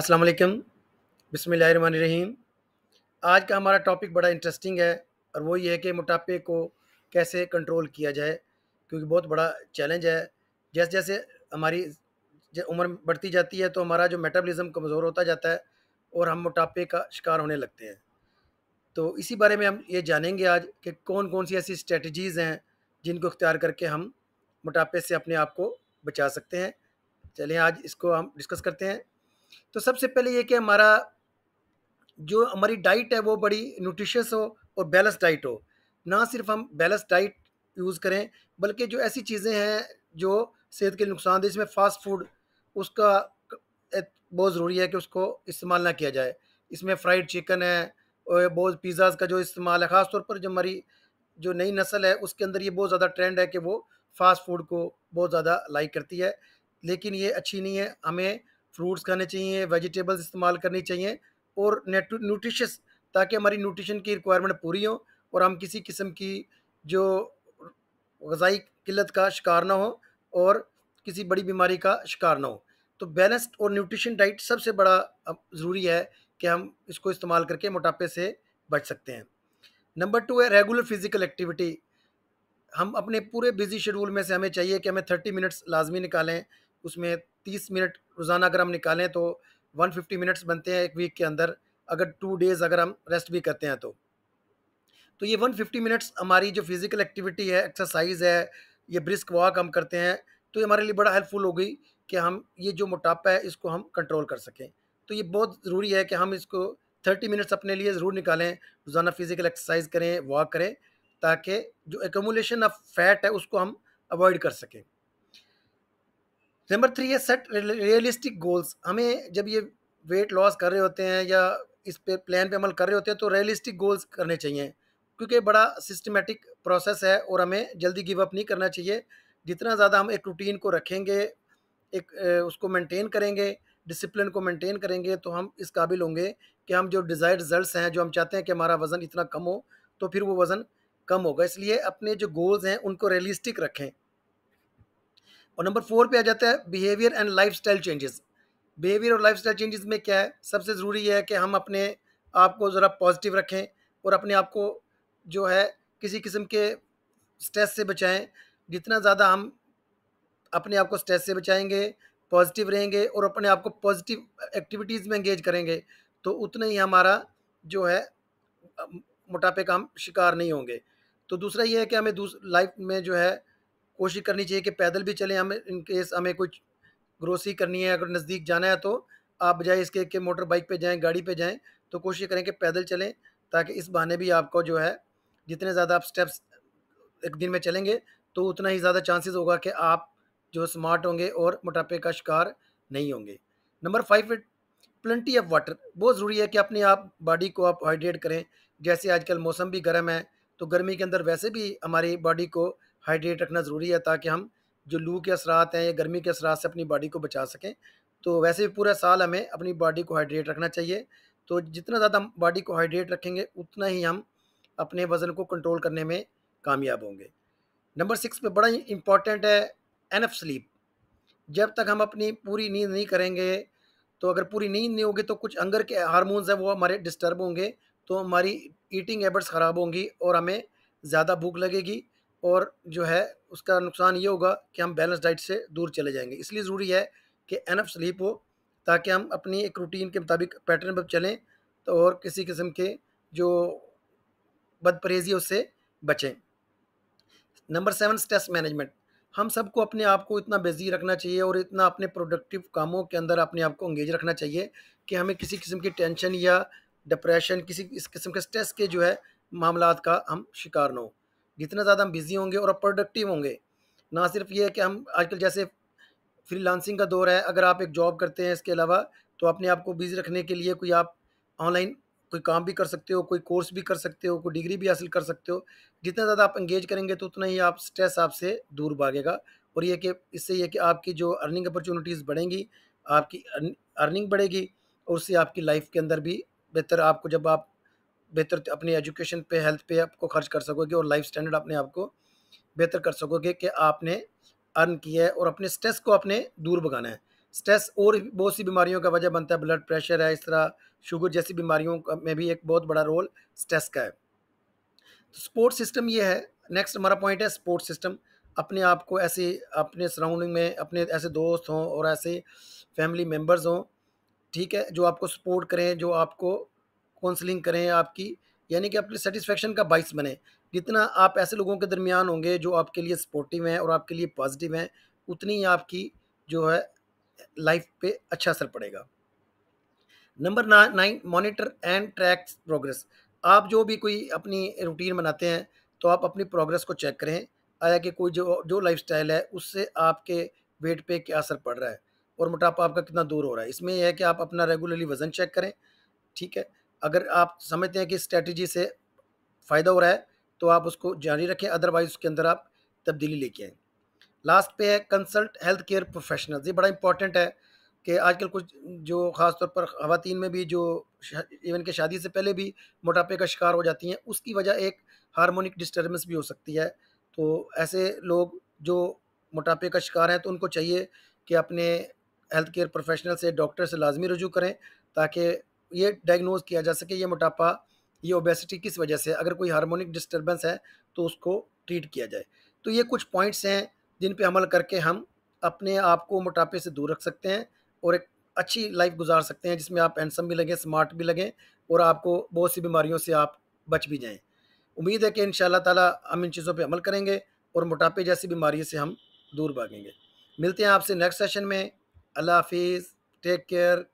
अस्सलाम वालेकुम बिसमान रहीम आज का हमारा टॉपिक बड़ा इंटरेस्टिंग है और वो ये है कि मोटापे को कैसे कंट्रोल किया जाए क्योंकि बहुत बड़ा चैलेंज है जैसे जैसे हमारी उम्र बढ़ती जाती है तो हमारा जो मेटाबॉलिज्म कमज़ोर होता जाता है और हम मोटापे का शिकार होने लगते हैं तो इसी बारे में हम ये जानेंगे आज कि कौन कौन सी ऐसी स्ट्रेटजीज़ हैं जिनको इख्तियार करके हम मोटापे से अपने आप को बचा सकते हैं चलिए आज इसको हम डिस्कस करते हैं तो सबसे पहले ये कि हमारा जो हमारी डाइट है वो बड़ी न्यूट्रिशियस हो और बैलेंस डाइट हो ना सिर्फ हम बैलेंस डाइट यूज़ करें बल्कि जो ऐसी चीज़ें हैं जो सेहत के नुकसान दें इसमें फ़ास्ट फूड उसका बहुत ज़रूरी है कि उसको इस्तेमाल ना किया जाए इसमें फ्राइड चिकन है और बहुत पिज़्ज़ाज़ का जो इस्तेमाल है ख़ासतौर पर जो हमारी जो नई नस्ल है उसके अंदर ये बहुत ज़्यादा ट्रेंड है कि वो फ़ास्ट फूड को बहुत ज़्यादा लाइक करती है लेकिन ये अच्छी नहीं है हमें फ्रूट्स खाने चाहिए वेजिटेबल्स इस्तेमाल करनी चाहिए और न्यूट्रिशस ताकि हमारी न्यूट्रिशन की रिक्वायरमेंट पूरी हो और हम किसी किस्म की जो गजाई किल्लत का शिकार ना हो और किसी बड़ी बीमारी का शिकार ना हो तो बैलेंस्ड और न्यूट्रिशन डाइट सबसे बड़ा ज़रूरी है कि हम इसको इस्तेमाल करके मोटापे से बच सकते हैं नंबर टू है रेगुलर फिज़िकल एक्टिविटी हम अपने पूरे बिजी शेड्यूल में से हमें चाहिए कि हमें थर्टी मिनट्स लाजमी निकालें उसमें तीस मिनट रोज़ाना अगर हम निकालें तो 150 मिनट्स बनते हैं एक वीक के अंदर अगर टू डेज़ अगर हम रेस्ट भी करते हैं तो तो ये 150 मिनट्स हमारी जो फिज़िकल एक्टिविटी है एक्सरसाइज है ये ब्रिस्क वॉक हम करते हैं तो ये हमारे लिए बड़ा हेल्पफुल हो गई कि हम ये जो मोटापा है इसको हम कंट्रोल कर सकें तो ये बहुत ज़रूरी है कि हम इसको थर्टी मिनट्स अपने लिए ज़रूर निकालें रोज़ाना फ़िज़िकल एक्सरसाइज करें वॉक करें ताकि जो एकोमोलेशन ऑफ फैट है उसको हम अवॉइड कर सकें नंबर थ्री है सेट रियलिस्टिक गोल्स हमें जब ये वेट लॉस कर रहे होते हैं या इस पे प्लान पे अमल कर रहे होते हैं तो रियलिस्टिक गोल्स करने चाहिए क्योंकि बड़ा सिस्टमेटिक प्रोसेस है और हमें जल्दी गिव अप नहीं करना चाहिए जितना ज़्यादा हम एक रूटीन को रखेंगे एक उसको मेंटेन करेंगे डिसिप्लिन को मेंटेन करेंगे तो हम इस काबिल होंगे कि हम जो डिज़ायर रिजल्ट्स हैं जो हम चाहते हैं कि हमारा वज़न इतना कम हो तो फिर वो वज़न कम होगा इसलिए अपने जो गोल्स हैं उनको रियलिस्टिक रखें और नंबर फोर पे आ जाता है behaviour and lifestyle changes behaviour और लाइफ स्टाइल चेंजेस में क्या है सबसे ज़रूरी है कि हम अपने आप को ज़रा पॉजिटिव रखें और अपने आप को जो है किसी किस्म के स्ट्रेस से बचाएं जितना ज़्यादा हम अपने आप को स्ट्रेस से बचाएंगे पॉजिटिव रहेंगे और अपने आप को पॉजिटिव एक्टिविटीज़ में इंगेज करेंगे तो उतना ही हमारा जो है मोटापे का हम शिकार नहीं होंगे तो दूसरा ये है कि हमें लाइफ में जो है कोशिश करनी चाहिए कि पैदल भी चलें हम इनकेस हमें कुछ ग्रोसरी करनी है अगर नज़दीक जाना है तो आप बजाय इसके कि मोटर बाइक पे जाएं गाड़ी पे जाएं तो कोशिश करें कि पैदल चलें ताकि इस बहाने भी आपको जो है जितने ज़्यादा आप स्टेप्स एक दिन में चलेंगे तो उतना ही ज़्यादा चांसेस होगा कि आप जो स्मार्ट होंगे और मोटापे का शिकार नहीं होंगे number five plenty of water बहुत ज़रूरी है कि अपने आप बॉडी को आप हाइड्रेट करें जैसे आजकल मौसम भी गर्म है तो गर्मी के अंदर वैसे भी हमारी बॉडी को हाइड्रेट रखना ज़रूरी है ताकि हम जो लू के असरात हैं या गर्मी के असरात से अपनी बॉडी को बचा सकें तो वैसे भी पूरा साल हमें अपनी बॉडी को हाइड्रेट रखना चाहिए तो जितना ज़्यादा हम बॉडी को हाइड्रेट रखेंगे उतना ही हम अपने वज़न को कंट्रोल करने में कामयाब होंगे नंबर सिक्स पे बड़ा इंपॉर्टेंट है एनफ स्लीप जब तक हम अपनी पूरी नींद नहीं करेंगे तो अगर पूरी नींद नहीं होगी तो कुछ अंगर के हारमोन्स हैं वो हमारे डिस्टर्ब होंगे तो हमारी ईटिंग हैबिट्स ख़राब होंगी और हमें ज़्यादा भूख लगेगी और जो है उसका नुकसान ये होगा कि हम बैलेंस डाइट से दूर चले जाएंगे इसलिए ज़रूरी है कि एनफ स्लीप हो ताकि हम अपनी एक रूटीन के मुताबिक पैटर्न पर चलें तो और किसी किस्म के जो बदपरहेजी उससे बचें नंबर सेवन स्ट्रेस मैनेजमेंट हम सबको अपने आप को इतना बिजी रखना चाहिए और इतना अपने प्रोडक्टिव कामों के अंदर अपने आप को अंगेज रखना चाहिए कि हमें किसी किस्म की टेंशन या डिप्रेशन किसी इस किस्म के स्ट्रेस के जो है मामला का हम शिकार ना हो जितना ज़्यादा हम बिज़ी होंगे और प्रोडक्टिव होंगे ना सिर्फ ये है कि हम आजकल जैसे फ्रीलांसिंग का दौर है अगर आप एक जॉब करते हैं इसके अलावा तो अपने आप को बिज़ी रखने के लिए कोई आप ऑनलाइन कोई काम भी कर सकते हो कोई कोर्स भी कर सकते हो कोई डिग्री भी हासिल कर सकते हो जितना ज़्यादा आप इंगेज करेंगे तो उतना ही आप स्ट्रेस आपसे दूर भागेगा और ये कि इससे ये कि आपकी जो अर्निंग अपॉर्चुनिटीज़ बढ़ेंगी आपकी अर्निंग बढ़ेगी और उससे आपकी लाइफ के अंदर भी बेहतर आपको जब आप बेहतर अपनी एजुकेशन पे हेल्थ पे आपको खर्च कर सकोगे और लाइफ स्टैंडर्ड अपने आप को बेहतर कर सकोगे कि आपने अर्न किया है और अपने स्ट्रेस को आपने दूर भगाना है स्ट्रेस और बहुत सी बीमारियों का वजह बनता है ब्लड प्रेशर है इस तरह शुगर जैसी बीमारियों का में भी एक बहुत बड़ा रोल स्ट्रेस का है स्पोर्ट तो स्पोर्ट्स सिस्टम ये है नेक्स्ट हमारा पॉइंट है स्पोर्ट्स सिस्टम अपने आप को ऐसे अपने सराउंडिंग में अपने ऐसे दोस्त हों और ऐसे फैमिली मेम्बर्स हों ठीक है जो आपको सपोर्ट करें जो आपको काउंसलिंग करें आपकी यानी कि आपके सेटिस्फेक्शन का बाइस बने जितना आप ऐसे लोगों के दरमियान होंगे जो आपके लिए सपोर्टिव हैं और आपके लिए पॉजिटिव हैं उतनी ही आपकी जो है लाइफ पे अच्छा असर पड़ेगा number nine monitor and track progress आप जो भी कोई अपनी रूटीन बनाते हैं तो आप अपनी प्रोग्रेस को चेक करें आया कि कोई जो जो लाइफ है उससे आपके वेट पे क्या असर पड़ रहा है और मोटापा आपका कितना दूर हो रहा है इसमें यह है कि आप अपना रेगुलरली वज़न चेक करें ठीक है अगर आप समझते हैं कि स्ट्रेटजी से फ़ायदा हो रहा है तो आप उसको जारी रखें अदरवाइज उसके अंदर आप तब्दीली लेके आए लास्ट पे है कंसल्ट हेल्थ केयर प्रोफेशनल ये बड़ा इंपॉर्टेंट है कि आजकल कुछ जो ख़ास तौर पर खातन में भी जो इवन के शादी से पहले भी मोटापे का शिकार हो जाती हैं उसकी वजह एक हार्मोनिक डिस्टर्बेंस भी हो सकती है तो ऐसे लोग जो मोटापे का शिकार हैं तो उनको चाहिए कि अपने हेल्थ केयर प्रोफेशनल से डॉक्टर से लाजमी रजू करें ताकि ये डायग्नोज किया जा सके ये मोटापा ये ओबेसिटी किस वजह से अगर कोई हार्मोनिक डिस्टर्बेंस है तो उसको ट्रीट किया जाए तो ये कुछ पॉइंट्स हैं जिन पे अमल करके हम अपने आप को मोटापे से दूर रख सकते हैं और एक अच्छी लाइफ गुजार सकते हैं जिसमें आप हैंडसम भी लगें स्मार्ट भी लगें और आपको बहुत सी बीमारियों से आप बच भी जाएँ उम्मीद है कि इन ताला हम इन चीज़ों पर अमल करेंगे और मोटापे जैसी बीमारी से हम दूर भागेंगे मिलते हैं आपसे नेक्स्ट सेशन में अल्लाह हाफिज़ टेक केयर